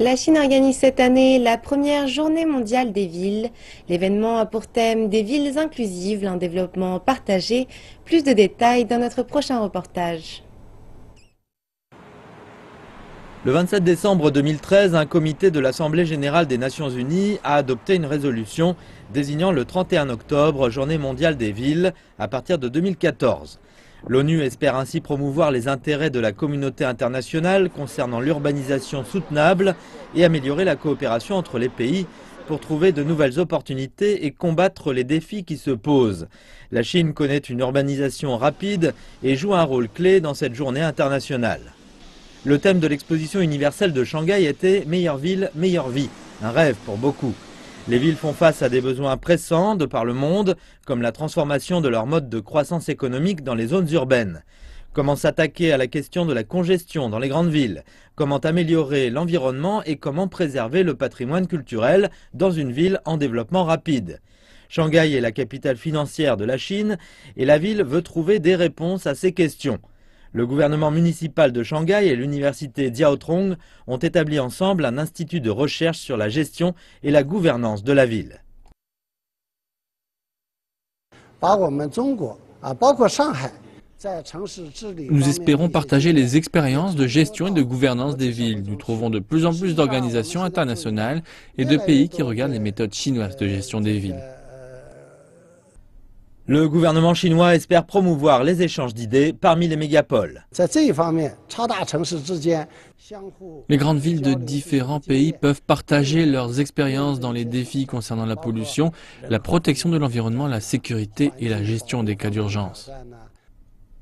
La Chine organise cette année la première journée mondiale des villes. L'événement a pour thème des villes inclusives, un développement partagé. Plus de détails dans notre prochain reportage. Le 27 décembre 2013, un comité de l'Assemblée générale des Nations unies a adopté une résolution désignant le 31 octobre Journée mondiale des villes à partir de 2014. L'ONU espère ainsi promouvoir les intérêts de la communauté internationale concernant l'urbanisation soutenable et améliorer la coopération entre les pays pour trouver de nouvelles opportunités et combattre les défis qui se posent. La Chine connaît une urbanisation rapide et joue un rôle clé dans cette journée internationale. Le thème de l'exposition universelle de Shanghai était Meilleure ville, meilleure vie, un rêve pour beaucoup. Les villes font face à des besoins pressants de par le monde, comme la transformation de leur mode de croissance économique dans les zones urbaines. Comment s'attaquer à la question de la congestion dans les grandes villes Comment améliorer l'environnement et comment préserver le patrimoine culturel dans une ville en développement rapide Shanghai est la capitale financière de la Chine et la ville veut trouver des réponses à ces questions. Le gouvernement municipal de Shanghai et l'université Diaotrong ont établi ensemble un institut de recherche sur la gestion et la gouvernance de la ville. Nous espérons partager les expériences de gestion et de gouvernance des villes. Nous trouvons de plus en plus d'organisations internationales et de pays qui regardent les méthodes chinoises de gestion des villes. Le gouvernement chinois espère promouvoir les échanges d'idées parmi les mégapoles. Les grandes villes de différents pays peuvent partager leurs expériences dans les défis concernant la pollution, la protection de l'environnement, la sécurité et la gestion des cas d'urgence.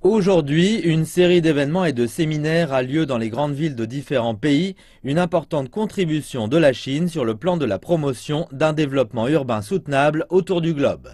Aujourd'hui, une série d'événements et de séminaires a lieu dans les grandes villes de différents pays, une importante contribution de la Chine sur le plan de la promotion d'un développement urbain soutenable autour du globe.